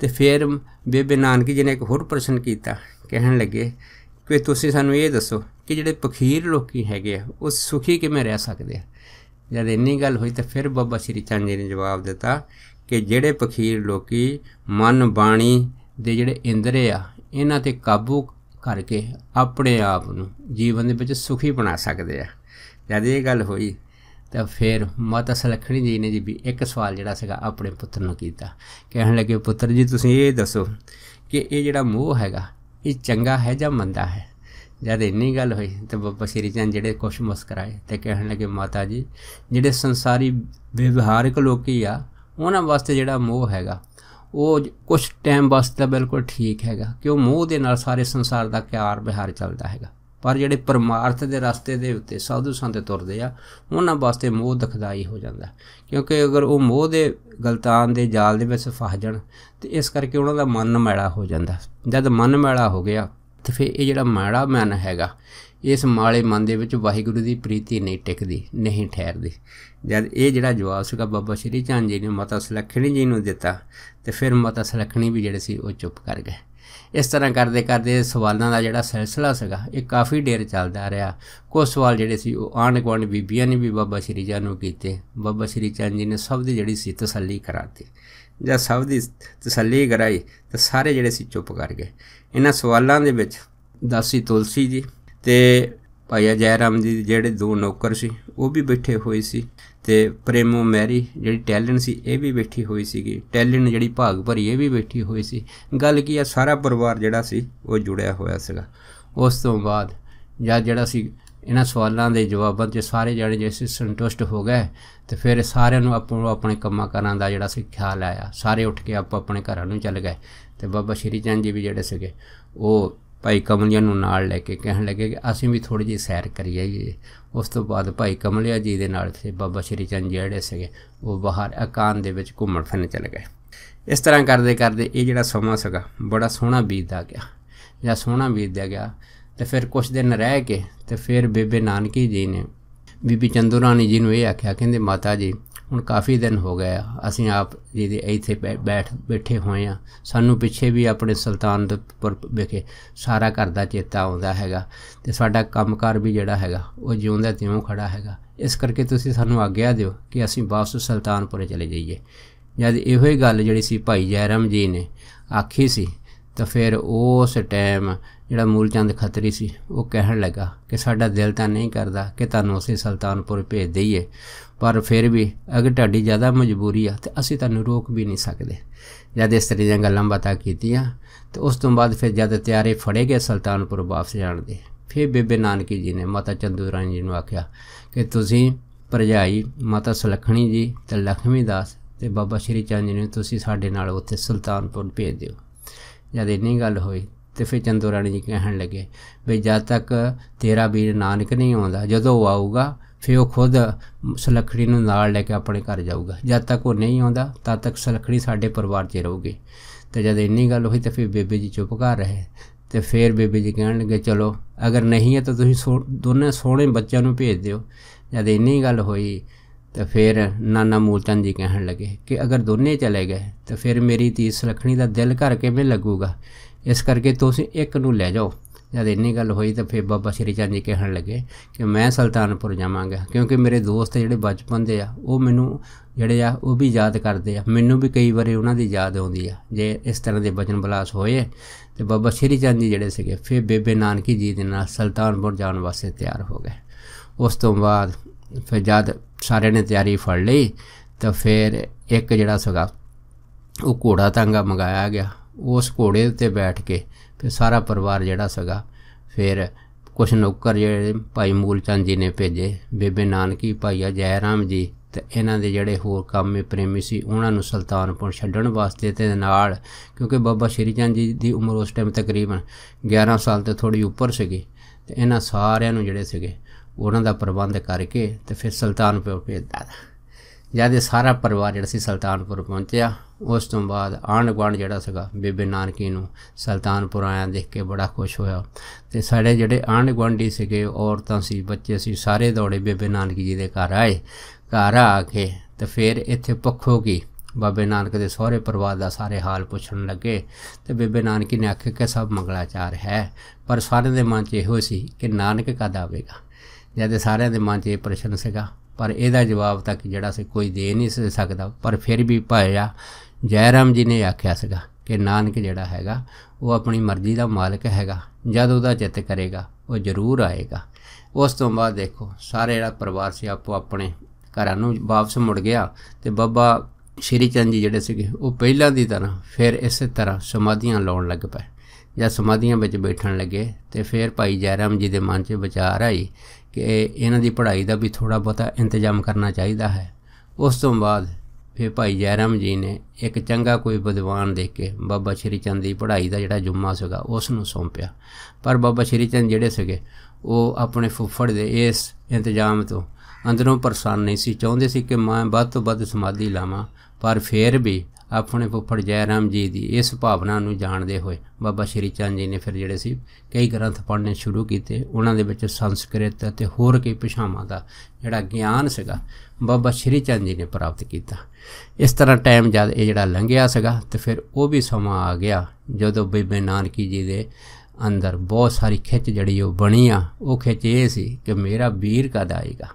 ਤੇ ਫਿਰ ਬੇਬੇ ਨਾਨਕੀ ਜੀ ਨੇ ਇੱਕ ਹੋਰ ਪ੍ਰਸ਼ਨ ਕੀਤਾ ਕਹਿਣ ਲੱਗੇ ਕਿ ਤੁਸੀਂ ਸਾਨੂੰ ਇਹ ਦੱਸੋ ਕਿ ਜਿਹੜੇ ਪਖੀਰ ਲੋਕੀ ਹੈਗੇ ਆ ਉਹ ਸੁਖੀ ਕਿਵੇਂ ਰਹਿ ਸਕਦੇ ਆ ਜਦ ਇੰਨੀ ਗੱਲ ਹੋਈ ਤਾਂ ਫਿਰ ਬਾਬਾ ਸ੍ਰੀ ਚੰਦ ਜੀ ਨੇ ਜਵਾਬ ਦਿੱਤਾ ਕਿ ਜਿਹੜੇ ਪਖੀਰ ਲੋਕੀ ਮਨ ਬਾਣੀ ਦੇ ਜਿਹੜੇ ਇੰਦਰੇ ਆ ਇਹਨਾਂ ਤੇ ਕਾਬੂ ਕਰਕੇ ਆਪਣੇ ਆਪ ਨੂੰ ਜੀਵਨ ਦੇ ਵਿੱਚ ਸੁਖੀ ਬਣਾ ਸਕਦੇ ਆ ਜਦ ਇਹ ਗੱਲ ਹੋਈ ਤਾਂ ਫਿਰ ਮਾਤਾ ਸਲਖਣੀ ਜੀ ਨੇ ਜੀ ਵੀ ਇੱਕ ਸਵਾਲ ਜਿਹੜਾ ਸੀਗਾ ਆਪਣੇ ਪੁੱਤਰ ਨੂੰ ਕੀਤਾ ਕਹਿਣ ਲੱਗੇ ਪੁੱਤਰ ਜੀ ਤੁਸੀਂ ਇਹ ਦੱਸੋ ਕਿ ਇਹ ਜਿਹੜਾ ਮੋਹ ਹੈਗਾ ਇਹ ਚੰਗਾ ਹੈ ਜਾਂ ਮੰਦਾ ਹੈ ਜਦ ਇੰਨੀ ਗੱਲ ਹੋਈ ਤਾਂ ਬੱਬਾ ਸ਼੍ਰੀ ਚੰਦ ਜਿਹੜੇ ਕੁਛ ਮੁਸਕਰਾਏ ਤੇ ਕਹਿਣ ਲੱਗੇ ਮਾਤਾ ਜੀ ਜਿਹੜੇ ਸੰਸਾਰੀ ਵਿਵਹਾਰਿਕ ਲੋਕੀ ਆ ਉਹਨਾਂ ਵਾਸਤੇ ਜਿਹੜਾ ਮੋਹ ਹੈਗਾ ਉਹ ਕੁਝ ਟਾਈਮ ਵਾਸਤੇ ਬਿਲਕੁਲ ਠੀਕ ਹੈਗਾ ਕਿ ਉਹ ਮੋਹ ਦੇ ਨਾਲ ਸਾਰੇ ਸੰਸਾਰ ਦਾ ਕਿਆਰ ਬਿਹਾਰ ਚੱਲਦਾ ਹੈਗਾ ਪਰ ਜਿਹੜੇ ਪਰਮਾਰਥ ਦੇ ਰਸਤੇ ਦੇ ਉੱਤੇ ਸਾਧੂ ਸੰਤ ਤੁਰਦੇ ਆ ਉਹਨਾਂ ਵਾਸਤੇ ਮੋਹ ਦਖਦਾਈ ਹੋ ਜਾਂਦਾ ਕਿਉਂਕਿ ਅਗਰ ਉਹ ਮੋਹ ਦੇ ਗਲਤਾਨ ਦੇ ਜਾਲ ਦੇ ਵਿੱਚ ਫਸ ਜਾਣ ਤੇ ਇਸ ਕਰਕੇ ਉਹਨਾਂ ਦਾ ਮਨ ਮੈਲਾ ਹੋ ਜਾਂਦਾ ਜਦ ਮਨ ਮੈਲਾ ਹੋ ਗਿਆ ਤੇ ਫਿਰ ਇਹ ਜਿਹੜਾ ਮੈਲਾ ਮਨ ਹੈਗਾ ਇਸ ਮਾਲੇ ਮਨ ਦੇ ਵਿੱਚ ਵਾਹਿਗੁਰੂ ਦੀ ਪ੍ਰੀਤੀ ਨਹੀਂ ਟਿਕਦੀ ਨਹੀਂ ਠਹਿਰਦੀ ਜਦ ਇਹ ਜਿਹੜਾ ਜਵਾਬ ਸੀਗਾ ਬਾਬਾ ਸ਼੍ਰੀ ਚੰਦ ਜੀ ਨੇ ਮਾਤਾ ਸਲਖਣੀ ਜੀ ਨੂੰ ਦਿੱਤਾ ਤੇ ਫਿਰ ਮਾਤਾ ਸਲਖਣੀ ਵੀ ਜਿਹੜੇ ਸੀ ਉਹ ਚੁੱਪ ਕਰ ਗਏ ਇਸ ਤਰ੍ਹਾਂ ਕਰਦੇ ਕਰਦੇ ਸਵਾਲਾਂ ਦਾ ਜਿਹੜਾ ਸਿਲਸਿਲਾ ਸੀਗਾ ਇਹ ਕਾਫੀ ਢੇਰ ਚੱਲਦਾ ਰਿਹਾ ਕੋ ਸਵਾਲ ਜਿਹੜੇ ਸੀ ਉਹ ਆਣ ਗਵਣ ਬੀਬੀਆਂ ਨੇ ਵੀ ਬਾਬਾ ਸ਼੍ਰੀ ਚੰਦ ਨੂੰ ਕੀਤੇ ਬਾਬਾ ਸ਼੍ਰੀ ਚੰਦ ਜੀ ਨੇ ਸਭ ਦੀ ਜਿਹੜੀ ਸੀ ਤਸੱਲੀ ਕਰਾਤੀ ਜਦ ਸਭ ਦੀ ਤਸੱਲੀ ਕਰਾਈ ਤਾਂ ਸਾਰੇ ਜਿਹੜੇ ਸੀ ਚੁੱਪ ਕਰ ਗਏ ਇਹਨਾਂ ਸਵਾਲਾਂ ਦੇ ਵਿੱਚ ਦਾਸੀ ਤੁਲਸੀ ਜੀ ਤੇ ਭਾਈ ਜੈ ਰਾਮ ਜੀ ਦੇ ਜਿਹੜੇ ਦੋ ਨੌਕਰ ਸੀ ਉਹ ਵੀ ਬੈਠੇ ਹੋਏ ਸੀ ਤੇ ਪ੍ਰੇਮੋ ਮੈਰੀ ਜਿਹੜੀ ਟੈਲਨ ਸੀ ਇਹ ਵੀ ਬੈਠੀ ਹੋਈ ਸੀਗੀ ਟੈਲਨ ਜਿਹੜੀ ਭਾਗ ਭਰੀ ਇਹ ਵੀ ਬੈਠੀ ਹੋਈ ਸੀ ਗੱਲ ਕੀ ਆ ਸਾਰਾ ਪਰਿਵਾਰ ਜਿਹੜਾ ਸੀ ਉਹ ਜੁੜਿਆ ਹੋਇਆ ਸੀਗਾ ਉਸ ਤੋਂ ਬਾਅਦ ਜਾਂ ਜਿਹੜਾ ਸੀ ਇਹਨਾਂ ਸਵਾਲਾਂ ਦੇ ਜਵਾਬਾਂ ਤੇ ਸਾਰੇ ਜਣੇ ਜਿਵੇਂ ਸੰਤੁਸ਼ਟ ਹੋ ਗਏ ਤੇ ਫਿਰ ਸਾਰਿਆਂ ਨੂੰ ਆਪੋ ਆਪਣੇ ਕੰਮਾਂ ਕਰਾਂ ਦਾ ਜਿਹੜਾ ਸੀ ਖਿਆਲ ਆਇਆ ਸਾਰੇ ਉੱਠ ਕੇ ਆਪੋ ਆਪਣੇ ਘਰਾਂ ਨੂੰ ਚੱਲ ਗਏ ਤੇ ਬਾਬਾ ਸ਼੍ਰੀ ਚੰਦ ਜੀ ਵੀ ਜਿਹੜੇ ਸੀਗੇ ਉਹ ਭਾਈ ਕਮਲਿਆ ਨੂੰ ਨਾਲ ਲੈ ਕੇ ਕਹਿਣ ਲੱਗੇ ਕਿ ਅਸੀਂ ਵੀ ਥੋੜੀ ਜਿਹੀ ਸੈਰ ਕਰੀ ਆਈਏ ਉਸ ਤੋਂ ਬਾਅਦ ਭਾਈ ਕਮਲਿਆ ਜੀ ਦੇ ਨਾਲ ਤੇ ਬਾਬਾ ਸ਼੍ਰੀ ਚੰਦ ਜਿਹੜੇ ਸੀਗੇ ਉਹ ਬਾਹਰ ਅਕਾਨ ਦੇ ਵਿੱਚ ਘੁੰਮਣ ਫਿਰਨ ਚਲੇ ਗਏ ਇਸ ਤਰ੍ਹਾਂ ਕਰਦੇ ਕਰਦੇ ਇਹ ਜਿਹੜਾ ਸਮਾਂ ਸੀਗਾ ਬੜਾ ਸੋਹਣਾ ਬੀਤਦਾ ਗਿਆ ਜਾਂ ਸੋਹਣਾ ਬੀਤਦਾ ਗਿਆ ਤੇ ਫਿਰ ਕੁਝ ਦਿਨ ਰਹਿ ਕੇ ਤੇ ਫਿਰ ਬੇਬੇ ਨਾਨਕੀ ਜੀ ਨੇ ਬੀਬੀ ਚੰਦੂ ਰਾਣੀ ਜੀ ਨੂੰ ਇਹ ਆਖਿਆ ਕਹਿੰਦੇ ਮਾਤਾ ਜੀ ਹੁਣ ਕਾਫੀ ਦਿਨ ਹੋ ਗਏ ਆ ਅਸੀਂ ਆਪ ਜੀ ਦੇ ਇੱਥੇ ਬੈਠ ਬੈਠੇ ਹੋਏ ਆ ਸਾਨੂੰ ਪਿੱਛੇ ਵੀ ਆਪਣੇ ਸੁਲਤਾਨਪੁਰ ਵਿਖੇ ਸਾਰਾ ਘਰ ਦਾ ਚੇਤਾ ਆਉਂਦਾ ਹੈਗਾ ਤੇ ਸਾਡਾ ਕੰਮਕਾਰ ਵੀ ਜਿਹੜਾ ਹੈਗਾ ਉਹ ਜਿਉਂਦਾ ਤਿਉਂ ਖੜਾ ਹੈਗਾ ਇਸ ਕਰਕੇ ਤੁਸੀਂ ਸਾਨੂੰ ਆਗਿਆ ਦਿਓ ਕਿ ਅਸੀਂ ਵਾਪਸ ਸੁਲਤਾਨਪੁਰੇ ਚਲੇ ਜਾਈਏ ਜਦ ਇਹੋ ਹੀ ਗੱਲ ਜਿਹੜੀ ਸੀ ਭਾਈ ਜੈਰਾਮ ਜੀ ਨੇ ਆਖੀ ਸੀ ਤਾਂ ਫਿਰ ਉਸ ਟਾਈਮ ਜਿਹੜਾ ਮੂਲਚੰਦ ਖੱਤਰੀ ਸੀ ਉਹ ਕਹਿਣ ਲੱਗਾ ਕਿ ਸਾਡਾ ਦਿਲ ਤਾਂ ਨਹੀਂ ਕਰਦਾ ਕਿ ਤੁਹਾਨੂੰ ਅਸੀਂ ਸੁਲਤਾਨਪੁਰ ਭੇਜ ਦਈਏ ਪਰ ਫਿਰ ਵੀ ਅਗਰ ਤੁਹਾਡੀ ਜ਼ਿਆਦਾ ਮਜਬੂਰੀ ਆ ਤੇ ਅਸੀਂ ਤੁਹਾਨੂੰ ਰੋਕ ਵੀ ਨਹੀਂ ਸਕਦੇ ਜਦ ਇਸ ਤਰੀਕੇ ਦੀਆਂ ਗੱਲਾਂ ਬਾਤਾਂ ਕੀਤੀਆਂ ਤੇ ਉਸ ਤੋਂ ਬਾਅਦ ਫਿਰ ਜਦ ਤਿਆਰੇ ਫੜੇ ਗਏ ਸੁਲਤਾਨਪੁਰ ਵਾਪਸ ਜਾਣ ਦੇ ਫਿਰ ਬੇਬੇ ਨਾਨਕੀ ਜੀ ਨੇ ਮਾਤਾ ਚੰਦੂ ਰਾਣੀ ਜੀ ਨੂੰ ਆਖਿਆ ਕਿ ਤੁਸੀਂ ਪਰਜਾਈ ਮਾਤਾ ਸੁਲਖਣੀ ਜੀ ਤੇ ਲਖਮੀ ਦਾਸ ਤੇ ਬਾਬਾ ਸ਼੍ਰੀ ਚੰਦ ਜੀ ਨੂੰ ਤੁਸੀਂ ਸਾਡੇ ਨਾਲ ਉੱਥੇ ਸੁਲਤਾਨਪੁਰ ਭੇਜ ਦਿਓ ਜਦ ਇੰਨੀ ਗੱਲ ਹੋਈ ਤੇ ਫਿਰ ਚੰਦੋ ਰਾਣੀ ਜੀ ਕਹਿਣ ਲੱਗੇ ਵੀ ਜਦ ਤੱਕ ਤੇਰਾ ਵੀਰ ਨਾਨਕ ਨਹੀਂ ਆਉਂਦਾ ਜਦੋਂ ਉਹ ਆਊਗਾ ਫਿਰ ਉਹ ਖੁਦ ਸਲਖੜੀ ਨੂੰ ਨਾਲ ਲੈ ਕੇ ਆਪਣੇ ਘਰ ਜਾਊਗਾ ਜਦ ਤੱਕ ਉਹ ਨਹੀਂ ਆਉਂਦਾ ਤਦ ਤੱਕ ਸਲਖੜੀ ਸਾਡੇ ਪਰਿਵਾਰ 'ਚ ਰਹੂਗੀ ਤੇ ਜਦ ਇੰਨੀ ਗੱਲ ਹੋਈ ਤੇ ਫਿਰ ਬੇਬੇ ਜੀ ਚੁੱਪ ਕਰ ਰਹੇ ਤੇ ਫਿਰ ਬੇਬੇ ਜੀ ਕਹਿਣ ਲੱਗੇ ਚਲੋ ਅਗਰ ਨਹੀਂ ਹੈ ਤਾਂ ਤੁਸੀਂ ਦੋਨੇ ਸੋਹਣੇ ਬੱਚਿਆਂ ਨੂੰ ਭੇਜ ਦਿਓ ਜਦ ਇੰਨੀ ਗੱਲ ਹੋਈ ਤਾਂ ਫਿਰ ਨਾਨਾ ਮੂਲਚੰਦ ਜੀ ਕਹਿਣ ਲੱਗੇ ਕਿ ਅਗਰ ਦੋਨੇ ਚਲੇ ਗਏ ਤਾਂ ਫਿਰ ਮੇਰੀ ਤੀਸ ਲਖਣੀ ਦਾ ਦਿਲ ਘਰ ਕਿਵੇਂ ਲੱਗੂਗਾ ਇਸ ਕਰਕੇ ਤੁਸੀਂ ਇੱਕ ਨੂੰ ਲੈ ਜਾਓ ਜਦ ਇੰਨੀ ਗੱਲ ਹੋਈ ਤਾਂ ਫਿਰ ਬਾਬਾ ਸ਼੍ਰੀ ਚੰਦ ਜੀ ਕਹਿਣ ਲੱਗੇ ਕਿ ਮੈਂ ਸultanpur ਜਾਵਾਂਗਾ ਕਿਉਂਕਿ ਮੇਰੇ ਦੋਸਤ ਜਿਹੜੇ ਬਚਪਨ ਦੇ ਆ ਉਹ ਮੈਨੂੰ ਜਿਹੜੇ ਆ ਉਹ ਵੀ ਯਾਦ ਕਰਦੇ ਆ ਮੈਨੂੰ ਵੀ ਕਈ ਵਾਰੀ ਉਹਨਾਂ ਦੀ ਯਾਦ ਆਉਂਦੀ ਆ ਜੇ ਇਸ ਤਰ੍ਹਾਂ ਦੇ ਬਚਨ ਬਲਾਸ ਹੋਏ ਤੇ ਬਾਬਾ ਸ਼੍ਰੀ ਚੰਦ ਜੀ ਜਿਹੜੇ ਸੀਗੇ ਫਿਰ ਬੇਬੇ ਨਾਨਕੀ ਜੀ ਦੇ ਨਾਲ ਸultanpur ਜਾਣ ਵਾਸਤੇ ਤਿਆਰ ਹੋ ਗਏ ਉਸ ਤੋਂ ਬਾਅਦ ਫਿਰ ਜਦ ਸਾਰਿਆਂ ਨੇ ਤਿਆਰੀ ਫੜ ਲਈ ਤਾਂ ਫਿਰ ਇੱਕ ਜਿਹੜਾ ਸਗਾ ਉਹ ਘੋੜਾ ਤਾਂਗਾ ਮੰਗਾਇਆ ਗਿਆ ਉਸ ਘੋੜੇ ਉੱਤੇ ਬੈਠ ਕੇ ਫਿਰ ਸਾਰਾ ਪਰਿਵਾਰ ਜਿਹੜਾ ਸਗਾ ਫਿਰ ਕੁਝ ਨੌਕਰ ਜਿਹੜੇ ਭਾਈ ਮੂਲਚੰਦ ਜੀ ਨੇ ਭੇਜੇ ਬੇਬੇ ਨਾਨਕੀ ਭਾਈਆ ਜੈਰਾਮ ਜੀ ਤੇ ਇਹਨਾਂ ਦੇ ਜਿਹੜੇ ਹੋਰ ਕਾਮੇ ਪ੍ਰੇਮੀ ਸੀ ਉਹਨਾਂ ਨੂੰ ਸੁਲਤਾਨਪੁਰ ਛੱਡਣ ਵਾਸਤੇ ਤੇ ਨਾਲ ਕਿਉਂਕਿ ਬਾਬਾ ਸ਼੍ਰੀ ਚੰਦ ਜੀ ਦੀ ਉਮਰ ਉਸ ਟਾਈਮ ਤਕਰੀਬਨ 11 ਸਾਲ ਤੇ ਥੋੜੀ ਉੱਪਰ ਸੀਗੀ ਤੇ ਇਹਨਾਂ ਸਾਰਿਆਂ ਨੂੰ ਜਿਹੜੇ ਸੀਗੇ ਉਹਨਾਂ ਦਾ ਪ੍ਰਬੰਧ ਕਰਕੇ ਤੇ ਫਿਰ ਸੁਲਤਾਨਪੁਰ ਭੇਜਦਾ ਜਦ ਇਹ ਸਾਰਾ ਪਰਿਵਾਰ ਜਿਹੜਾ ਸੀ ਸੁਲਤਾਨਪੁਰ ਪਹੁੰਚਿਆ ਉਸ ਤੋਂ ਬਾਅਦ ਆਣ ਗੁਆਂਢ ਜਿਹੜਾ ਸੀਗਾ ਬੇਬੇ ਨਾਨਕੀ ਨੂੰ ਸੁਲਤਾਨਪੁਰ ਆਇਆ ਦੇਖ ਕੇ ਬੜਾ ਖੁਸ਼ ਹੋਇਆ ਤੇ ਸਾਡੇ ਜਿਹੜੇ ਆਣ ਗੁਆਂਢੀ ਸੀਗੇ ਔਰਤਾਂ ਸੀ ਬੱਚੇ ਸੀ ਸਾਰੇ ਦੌੜੇ ਬੇਬੇ ਨਾਨਕੀ ਜੀ ਦੇ ਘਰ ਆਏ ਘਰ ਆ ਕੇ ਤੇ ਫਿਰ ਇੱਥੇ ਪੱਖੋ ਕੀ ਬਾਬੇ ਨਾਨਕ ਦੇ ਸਹੁਰੇ ਪਰਿਵਾਰ ਦਾ ਸਾਰੇ ਹਾਲ ਪੁੱਛਣ ਲੱਗੇ ਤੇ ਬੇਬੇ ਨਾਨਕੀ ਨੇ ਆਖਿਆ ਕਿ ਸਭ ਮੰਗਲਾਚਾਰ ਹੈ ਪਰ ਸਾਰੇ ਦੇ ਮਨ 'ਚ ਇਹੋ ਸੀ ਕਿ ਨਾਨਕ ਕਦ ਆਵੇਗਾ ਜਦ ਸਾਰਿਆਂ ਦੇ ਮਨ 'ਚ ਇਹ ਪ੍ਰਸ਼ਨ ਸੀਗਾ ਪਰ ਇਹਦਾ ਜਵਾਬ ਤੱਕ ਜਿਹੜਾ ਸੀ ਕੋਈ ਦੇ ਨਹੀਂ ਸਕਦਾ ਪਰ ਫਿਰ ਵੀ ਭਾਇਆ ਜੈਰਾਮ ਜੀ ਨੇ ਆਖਿਆ ਸੀਗਾ ਕਿ ਨਾਨਕ ਜਿਹੜਾ ਹੈਗਾ ਉਹ ਆਪਣੀ ਮਰਜ਼ੀ ਦਾ ਮਾਲਕ ਹੈਗਾ ਜਦ ਉਹਦਾ ਚਿੱਤ ਕਰੇਗਾ ਉਹ ਜ਼ਰੂਰ ਆਏਗਾ ਉਸ ਤੋਂ ਬਾਅਦ ਦੇਖੋ ਸਾਰੇ ਜਿਹੜਾ ਪਰਿਵਾਰ ਸੀ ਆਪੋ ਆਪਣੇ ਘਰਾਂ ਨੂੰ ਵਾਪਸ ਮੁੜ ਗਿਆ ਤੇ ਬਾਬਾ ਸ਼੍ਰੀ ਚੰਦ ਜੀ ਜਿਹੜੇ ਸੀਗੇ ਉਹ ਪਹਿਲਾਂ ਦੀ ਤਰ੍ਹਾਂ ਫਿਰ ਇਸੇ ਤਰ੍ਹਾਂ ਸਮਾਧੀਆਂ ਲਾਉਣ ਲੱਗ ਪਏ ਜਾਂ ਸਮਾਧੀਆਂ ਵਿੱਚ ਬੈਠਣ ਲੱਗੇ ਤੇ ਫਿਰ ਭਾਈ ਜੈਰਾਮ ਜੀ ਦੇ ਮਨ 'ਚ ਵਿਚਾਰ ਆਈ ਕਿ ਇਹਨਾਂ ਦੀ ਪੜ੍ਹਾਈ ਦਾ ਵੀ ਥੋੜਾ ਬਹੁਤਾ ਇੰਤਜ਼ਾਮ ਕਰਨਾ ਚਾਹੀਦਾ ਹੈ ਉਸ ਤੋਂ ਬਾਅਦ ਫਿਰ ਭਾਈ ਜੈਰਾਮ ਜੀ ਨੇ ਇੱਕ ਚੰਗਾ ਕੋਈ ਵਿਦਵਾਨ ਦੇਖ ਕੇ ਬਾਬਾ ਸ਼੍ਰੀ ਚੰਦ ਦੀ ਪੜ੍ਹਾਈ ਦਾ ਜਿਹੜਾ ਜੁਮਾ ਸੀਗਾ ਉਸ ਨੂੰ ਸੌਂਪਿਆ ਪਰ ਬਾਬਾ ਸ਼੍ਰੀ ਚੰਦ ਜਿਹੜੇ ਸੀਗੇ ਉਹ ਆਪਣੇ ਫੁੱਫੜ ਦੇ ਇਸ ਇੰਤਜ਼ਾਮ ਤੋਂ ਅੰਦਰੋਂ ਪਰੇਸ਼ਾਨ ਨਹੀਂ ਸੀ ਚਾਹੁੰਦੇ ਸੀ ਕਿ ਮੈਂ ਵੱਧ ਤੋਂ ਵੱਧ ਸਮਾਧੀ ਲਾਵਾਂ ਪਰ ਫੇਰ ਵੀ ਆਪਣੇ ਫੁੱਫੜ ਜੈਰਾਮ ਜੀ ਦੀ ਇਸ ਭਾਵਨਾ ਨੂੰ ਜਾਣਦੇ ਹੋਏ ਬਾਬਾ ਸ਼੍ਰੀ ਚੰਦ ਜੀ ਨੇ ਫਿਰ ਜਿਹੜੇ ਸੀ ਕਈ ਗ੍ਰੰਥ ਪੜ੍ਹਨੇ ਸ਼ੁਰੂ ਕੀਤੇ ਉਹਨਾਂ ਦੇ ਵਿੱਚ ਸੰਸਕ੍ਰਿਤ ਅਤੇ ਹੋਰ ਕਈ ਭਾਸ਼ਾਵਾਂ ਦਾ ਜਿਹੜਾ ਗਿਆਨ ਸੀਗਾ ਬਾਬਾ ਸ਼੍ਰੀ ਚੰਦ ਜੀ ਨੇ ਪ੍ਰਾਪਤ ਕੀਤਾ ਇਸ ਤਰ੍ਹਾਂ ਟਾਈਮ ਜਦ ਇਹ ਜਿਹੜਾ ਲੰਘਿਆ ਸੀਗਾ ਤੇ ਫਿਰ ਉਹ ਵੀ ਸਮਾਂ ਆ ਗਿਆ ਜਦੋਂ ਬੀਬੇ ਨਾਨਕੀ ਜੀ ਦੇ ਅੰਦਰ ਬਹੁਤ ਸਾਰੀ ਖਿੱਚ ਜੜੀ ਉਹ ਬਣੀ ਆ ਉਹ ਖਿੱਚ ਇਹ ਸੀ ਕਿ ਮੇਰਾ ਵੀਰ ਕਦ ਆਏਗਾ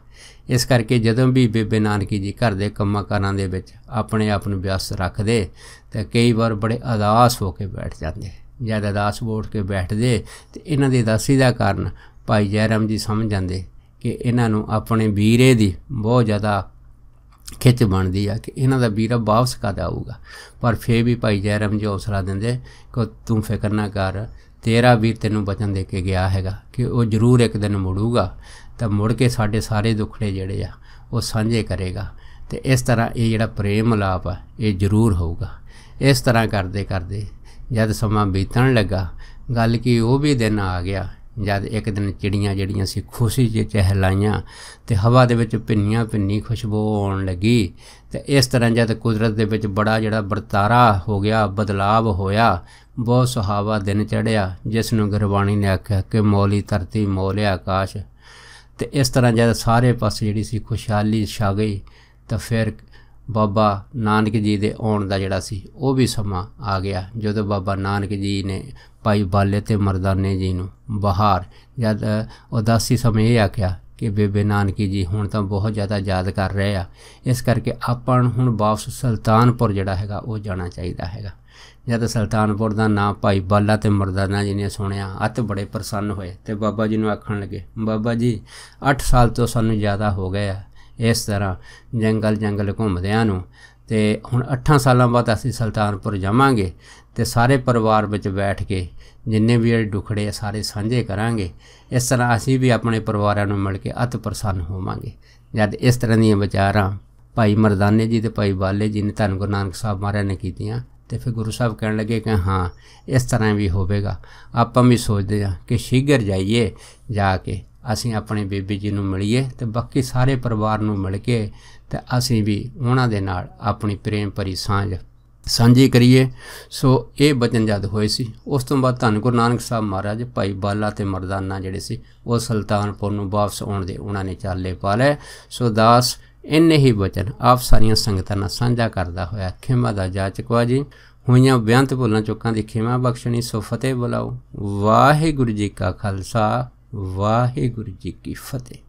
ਇਸ ਕਰਕੇ ਜਦੋਂ ਵੀ ਬੇਬੇ ਨਾਨਕੀ ਜੀ ਘਰ ਦੇ ਕੰਮਾਂ ਕਾਰਾਂ ਦੇ ਵਿੱਚ ਆਪਣੇ ਆਪ ਨੂੰ ਵਿਅਸਤ ਰੱਖਦੇ ਤਾਂ ਕਈ ਵਾਰ ਬੜੇ ਅਦਾਸ ਹੋ ਕੇ ਬੈਠ ਜਾਂਦੇ ਜਦ ਅਦਾਸ ਬੋਠ ਕੇ ਬੈਠਦੇ ਤੇ ਇਹਨਾਂ ਦੀ ਦਾਸੀ ਦਾ ਕਾਰਨ ਭਾਈ ਜੈਰਮ ਜੀ ਸਮਝ ਜਾਂਦੇ ਕਿ ਇਹਨਾਂ ਨੂੰ ਆਪਣੇ ਵੀਰੇ ਦੀ ਬਹੁਤ ਜ਼ਿਆਦਾ ਖਿੱਚ ਬਣਦੀ ਆ ਕਿ ਇਹਨਾਂ ਦਾ ਵੀਰਾ ਵਾਪਸ ਕਦ ਆਊਗਾ ਪਰ ਫੇਰ ਵੀ ਭਾਈ ਜੈਰਮ ਜੀ ਹੌਸਲਾ ਦਿੰਦੇ ਕਿ ਤੂੰ ਫਿਕਰ ਨਾ ਕਰ ਤੇਰਾ ਵੀਰ ਤੈਨੂੰ ਬਚਨ ਦੇ ਕੇ ਗਿਆ ਹੈਗਾ ਕਿ ਉਹ ਜ਼ਰੂਰ ਇੱਕ ਦਿਨ ਮੁੜੂਗਾ ਤਾਂ ਮੁੜ ਕੇ ਸਾਡੇ ਸਾਰੇ ਦੁੱਖੜੇ ਜਿਹੜੇ ਆ ਉਹ ਸਾਂਝੇ ਕਰੇਗਾ ਤੇ ਇਸ ਤਰ੍ਹਾਂ ਇਹ ਜਿਹੜਾ ਪ੍ਰੇਮ ਲਾਪ ਆ ਇਹ ਜ਼ਰੂਰ ਹੋਊਗਾ ਇਸ ਤਰ੍ਹਾਂ ਕਰਦੇ ਕਰਦੇ ਜਦ ਸਮਾਂ ਬੀਤਣ ਲੱਗਾ ਗੱਲ ਕੀ ਉਹ ਵੀ ਦਿਨ ਆ ਗਿਆ ਜਦ ਇੱਕ ਦਿਨ ਚਿੜੀਆਂ ਜਿਹੜੀਆਂ ਸੀ ਖੁਸ਼ੀ 'ਚ ਚਹਿਲਾਈਆਂ ਤੇ ਹਵਾ ਦੇ ਵਿੱਚ ਪਿੰਨੀਆਂ ਪਿੰਨੀ ਖੁਸ਼ਬੂ ਆਉਣ ਲੱਗੀ ਤੇ ਇਸ ਤਰ੍ਹਾਂ ਜਦ ਕੁਦਰਤ ਦੇ ਵਿੱਚ ਬੜਾ ਜਿਹੜਾ ਵਰਤਾਰਾ ਹੋ ਗਿਆ ਬਦਲਾਵ ਹੋਇਆ ਬਹੁਤ ਸੁਹਾਵਾ ਦਿਨ ਚੜਿਆ ਜਿਸ ਨੂੰ ਗੁਰਬਾਣੀ ਨੇ ਆਖਿਆ ਕਿ ਮੌਲੀ ਧਰਤੀ ਮੌਲਿਆ ਆਕਾਸ਼ ਤੇ ਇਸ ਤਰ੍ਹਾਂ ਜਦ ਸਾਰੇ ਪਾਸੇ ਜਿਹੜੀ ਸੀ ਖੁਸ਼ਹਾਲੀ ਛਾ ਗਈ ਤਾਂ ਫਿਰ ਬਾਬਾ ਨਾਨਕ ਜੀ ਦੇ ਆਉਣ ਦਾ ਜਿਹੜਾ ਸੀ ਉਹ ਵੀ ਸਮਾਂ ਆ ਗਿਆ ਜਦੋਂ ਬਾਬਾ ਨਾਨਕ ਜੀ ਨੇ ਭਾਈ ਬਾਲੇ ਤੇ ਮਰਦਾਨੇ ਜੀ ਨੂੰ ਬਾਹਰ ਜਦ ਉਦਾਸੀ ਸਮੇਂ ਇਹ ਆਖਿਆ ਕਿ ਬੇਬੇ ਨਾਨਕੀ ਜੀ ਹੁਣ ਤਾਂ ਬਹੁਤ ਜ਼ਿਆਦਾ ਯਾਦ ਕਰ ਰਹੇ ਆ ਇਸ ਕਰਕੇ ਆਪਾਂ ਨੂੰ ਹੁਣ ਵਾਪਸ ਸੁਲਤਾਨਪੁਰ ਜਿਹੜਾ ਹੈਗਾ ਉਹ ਜਾਣਾ ਚਾਹੀਦਾ ਹੈਗਾ ਜਦ ਸੁਲਤਾਨਪੁਰ ਦਾ ਨਾਮ ਭਾਈ ਬਾਲਾ ਤੇ ਮਰਦਾਨਾ ਜੀ ਨੇ ਸੁਣਿਆ ਅਤ ਬੜੇ ਪ੍ਰਸੰਨ ਹੋਏ ਤੇ ਬਾਬਾ ਜੀ ਨੂੰ ਆਖਣ ਲੱਗੇ ਬਾਬਾ ਜੀ 8 ਸਾਲ ਤੋਂ ਸਾਨੂੰ ਜ਼ਿਆਦਾ ਹੋ ਗਏ ਆ ਇਸ ਤਰ੍ਹਾਂ ਜੰਗਲ ਜੰਗਲ ਘੁੰਮਦਿਆਂ ਨੂੰ ਤੇ ਹੁਣ 8 ਸਾਲਾਂ ਬਾਅਦ ਅਸੀਂ ਸੁਲਤਾਨਪੁਰ ਜਾਵਾਂਗੇ ਤੇ ਸਾਰੇ ਪਰਿਵਾਰ ਵਿੱਚ ਬੈਠ ਕੇ ਜਿੰਨੇ ਵੀ ਇਹ ਦੁਖੜੇ ਸਾਰੇ ਸਾਂਝੇ ਕਰਾਂਗੇ ਇਸ ਤਰ੍ਹਾਂ ਅਸੀਂ ਵੀ ਆਪਣੇ ਪਰਿਵਾਰਾਂ ਨੂੰ ਮਿਲ ਕੇ ਅਤ ਪ੍ਰਸੰਨ ਹੋਵਾਂਗੇ ਜਦ ਇਸ ਤਰ੍ਹਾਂ ਦੀਆਂ ਵਿਚਾਰਾਂ ਭਾਈ ਮਰਦਾਨੇ ਜੀ ਤੇ ਭਾਈ ਬਾਲੇ ਜੀ ਨੇ ਧੰਨ ਗੁਰੂ ਨਾਨਕ ਸਾਹਿਬ ਮਹਾਰਾਜ ਨੇ ਕੀਤੀਆਂ ਤੇ ਫਿਰ ਗੁਰੂ ਸਾਹਿਬ ਕਹਿਣ ਲੱਗੇ ਕਿ ਹਾਂ ਇਸ ਤਰ੍ਹਾਂ ਵੀ ਹੋਵੇਗਾ ਆਪਾਂ ਵੀ ਸੋਚਦੇ ਆ ਕਿ ਸ਼ੀਘਰ ਜਾਈਏ ਜਾ ਕੇ ਅਸੀਂ ਆਪਣੇ ਬੇਬੀ ਜੀ ਨੂੰ ਮਿਲੀਏ ਤੇ ਬਾਕੀ ਸਾਰੇ ਪਰਿਵਾਰ ਨੂੰ ਮਿਲ ਕੇ ਤੇ ਅਸੀਂ ਵੀ ਉਹਨਾਂ ਦੇ ਨਾਲ ਆਪਣੀ ਪ੍ਰੇਮ ਭਰੀ ਸਾਂਝ ਸਾਂਝੀ ਕਰੀਏ ਸੋ ਇਹ ਬਚਨ ਜਦ ਹੋਏ ਸੀ ਉਸ ਤੋਂ ਬਾਅਦ ਧੰਨ ਗੁਰੂ ਨਾਨਕ ਸਾਹਿਬ ਮਹਾਰਾਜ ਭਾਈ ਬਾਲਾ ਤੇ ਮਰਦਾਨਾ ਜਿਹੜੇ ਸੀ ਉਹ ਸੁਲਤਾਨਪੁਰ ਨੂੰ ਵਾਪਸ ਆਉਣ ਦੇ ਉਹਨਾਂ ਨੇ ਚਾਲੇ ਪਾ ਲਏ ਸੋ ਦਾਸ ਇੰਨੇ ਹੀ ਬਚਨ ਆਪ ਸਾਰੀਆਂ ਸੰਗਤਾਂ ਨਾਲ ਸਾਂਝਾ ਕਰਦਾ ਹੋਇਆ ਖਿਮਾ ਦਾ ਜਾਚਕਵਾ ਜੀ ਹੋਈਆਂ ਬਿਆੰਤ ਭੁੱਲਾਂ ਚੁੱਕਾਂ ਦੀ ਖਿਮਾ ਬਖਸ਼ਣੀ ਸੋ ਫਤਿਹ ਬੁਲਾਓ ਵਾਹਿਗੁਰੂ ਜੀ ਕਾ ਖਾਲਸਾ ਵਾਹਿਗੁਰੂ ਜੀ ਕੀ ਫਤਿਹ